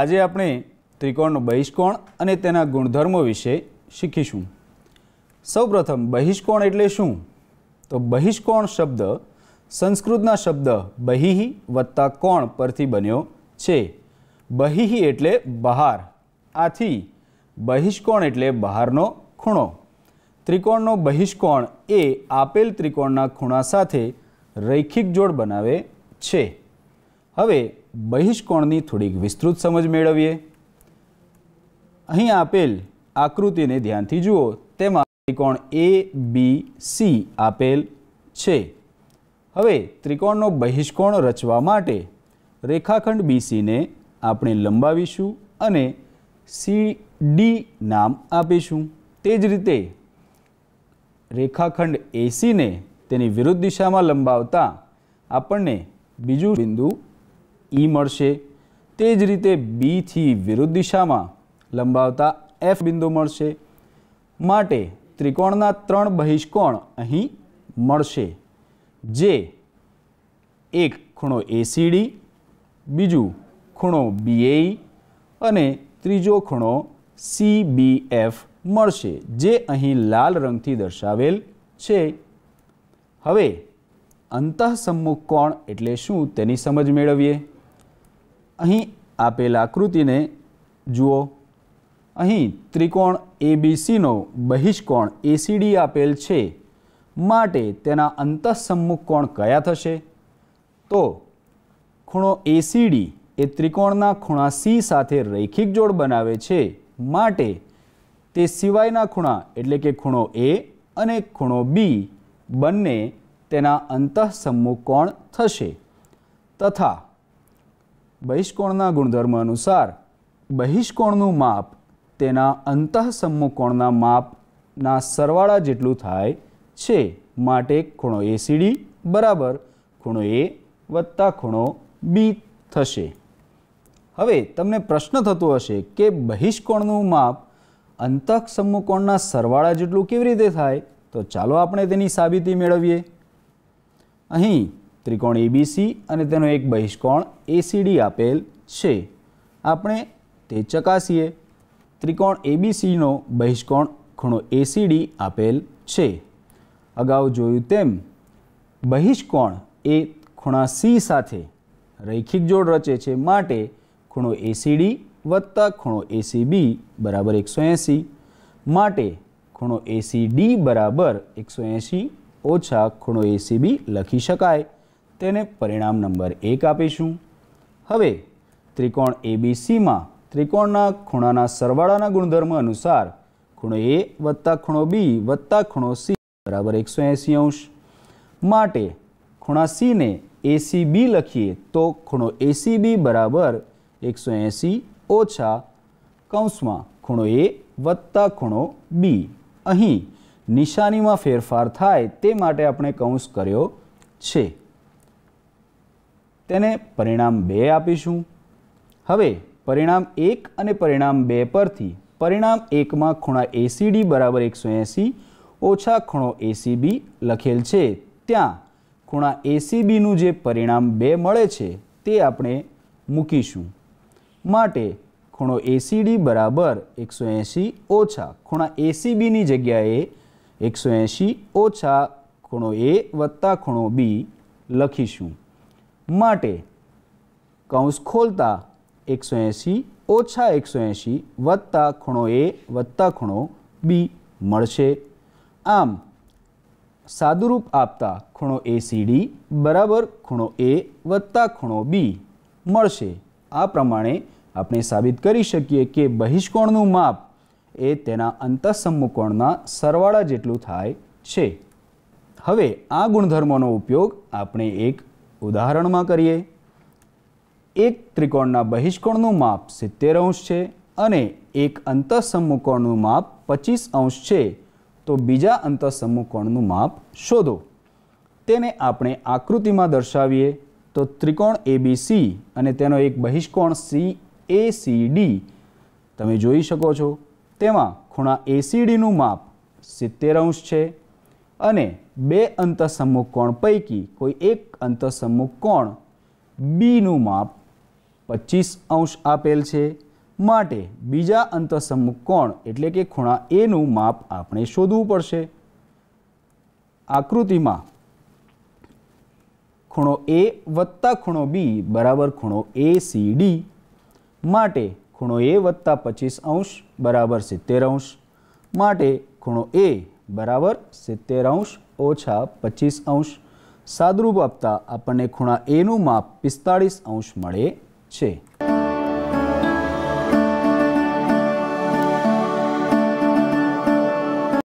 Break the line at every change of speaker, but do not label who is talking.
આજે આપણે ત્રિકોણનો બહિષ્કોણ અને તેના ગુણધર્મો વિશે શીખીશું સૌપ્રથમ બહિષ્કોણ એટલે શું તો બહિષ્કોણ શબ્દ સંસ્કૃતના શબ્દ બહિહી વત્તા કોણ પરથી બન્યો છે બહિહી એટલે બહાર આથી બહિષ્કોણ એટલે બહારનો ખૂણો ત્રિકોણનો બહિષ્કોણ એ આપેલ ત્રિકોણના ખૂણા સાથે રૈખિક જોડ બનાવે છે હવે બહિષ્કોણની થોડીક વિસ્તૃત સમજ મેળવીએ અહીં આપેલ આકૃતિને ધ્યાનથી જુઓ તેમાં ત્રિકોણ એ બી સી આપેલ છે હવે ત્રિકોણનો બહિષ્કોણ રચવા માટે રેખાખંડ બીસીને આપણે લંબાવીશું અને સી ડી નામ આપીશું તે જ રીતે રેખાખંડ એસીને તેની વિરુદ્ધ દિશામાં લંબાવતા આપણને બીજું બિંદુ ઈ મળશે તે જ રીતે બીથી વિરુદ્ધ દિશામાં લંબાવતા એફ બિંદુ મળશે માટે ત્રિકોણના ત્રણ બહિષ્કોણ અહીં મળશે જે એક ખૂણો એસીડી બીજું ખૂણો બીએઈ અને ત્રીજો ખૂણો સીબીએફ મળશે જે અહીં લાલ રંગથી દર્શાવેલ છે હવે અંતઃસમ્મુખ કોણ એટલે શું તેની સમજ મેળવીએ અહીં આપેલ આકૃતિને જુઓ અહીં ત્રિકોણ એબીસીનો બહિષ્કોણ એસીડી આપેલ છે માટે તેના અંતઃસમ્મુખ કોણ કયા થશે તો ખૂણો એસીડી એ ત્રિકોણના ખૂણા સી સાથે રૈખિક જોડ બનાવે છે માટે તે સિવાયના ખૂણા એટલે કે ખૂણો એ અને ખૂણો બી બંને તેના અંતઃસમ્મુખ કોણ થશે તથા બહિષ્કોણના ગુણધર્મ અનુસાર બહિષ્કોણનું માપ તેના અંતઃસમ્મુકોણના માપના સરવાળા જેટલું થાય છે માટે ખૂણો એ સીડી બરાબર ખૂણો એ વત્તા ખૂણો બી થશે હવે તમને પ્રશ્ન થતો હશે કે બહિષ્કોણનું માપ અંતઃસમ્મુકોણના સરવાળા જેટલું કેવી રીતે થાય તો ચાલો આપણે તેની સાબિતી મેળવીએ અહીં ત્રિકોણ એબીસી અને તેનો એક બહિષ્કોણ એસીડી આપેલ છે આપણે તે ચકાસીએ ત્રિકોણ એબીસીનો બહિષ્કોણ ખૂણો એસીડી આપેલ છે અગાઉ જોયું તેમ બહિષ્કોણ એ ખૂણા સી સાથે રૈખિક જોડ રચે છે માટે ખૂણો એસીડી વત્તા ખૂણો એસીબી બરાબર એકસો એંસી માટે ખૂણો એસીડી બરાબર એકસો એંસી ઓછા ખૂણો એસીબી લખી શકાય તેને પરિણામ નંબર એક આપીશું હવે ત્રિકોણ એબીસીમાં ત્રિકોણના ખૂણાના સરવાળાના ગુણધર્મ અનુસાર ખૂણો એ વત્તા ખૂણો બી વત્તા ખૂણો સી બરાબર એકસો એંસી અંશ માટે ખૂણા સીને એસી બી લખીએ તો ખૂણો એસી બી બરાબર એકસો એંસી ઓછા કૌંસમાં ખૂણો એ વત્તા ખૂણો બી અહીં નિશાનીમાં ફેરફાર થાય તે માટે આપણે કૌંસ કર્યો છે તેને પરિણામ બે આપીશું હવે પરિણામ એક અને પરિણામ બે પરથી પરિણામ એકમાં ખૂણા એસીડી બરાબર એકસો એંસી ઓછા ખૂણો એસીબી લખેલ છે ત્યાં ખૂણા એસીબીનું જે પરિણામ બે મળે છે તે આપણે મૂકીશું માટે ખૂણો એસીડી બરાબર એકસો એંસી ઓછા ખૂણા એસીબીની જગ્યાએ એકસો એંસી ઓછા ખૂણો એ વત્તા ખૂણો બી લખીશું માટે કૌંસ ખોલતા એકસો એંસી ઓછા એકસો એંસી વત્તા ખૂણો એ વત્તા ખૂણો બી મળશે આમ સાદુરૂપ આપતા ખૂણો એ સીડી બરાબર ખૂણો એ વત્તા ખૂણો બી મળશે આ પ્રમાણે આપણે સાબિત કરી શકીએ કે બહિષ્કોણનું માપ એ તેના અંતઃસમુકોણના સરવાળા જેટલું થાય છે હવે આ ગુણધર્મોનો ઉપયોગ આપણે એક ઉદાહરણમાં કરીએ એક ત્રિકોણના બહિષ્કોણનું માપ સિત્તેર અંશ છે અને એક અંતઃસમુકોણનું માપ પચીસ અંશ છે તો બીજા અંતઃસમૂહકોણનું માપ શોધો તેને આપણે આકૃતિમાં દર્શાવીએ તો ત્રિકોણ એબીસી અને તેનો એક બહિષ્કોણ સી એ સી ડી તમે જોઈ શકો છો તેમાં ખૂણા એસીડીનું માપ સિત્તેર અંશ છે અને બે અંતઃસમૂહ કોણ પૈકી કોઈ એક અંતઃસમૂહ કોણ બીનું માપ પચીસ અંશ આપેલ છે માટે બીજા અંતઃસમૂહ કોણ એટલે કે ખૂણા એનું માપ આપણે શોધવું પડશે આકૃતિમાં ખૂણો એ વત્તા ખૂણો બી બરાબર ખૂણો એ સી ડી માટે ખૂણો એ વત્તા પચીસ અંશ બરાબર સિત્તેર અંશ માટે ખૂણો એ બરાબર સિત્તેર અંશ ઓછા પચીસ અંશ સાદરૂપ આપતા આપણને ખૂણા એનું માપ પિસ્તાળીસ અંશ મળે છે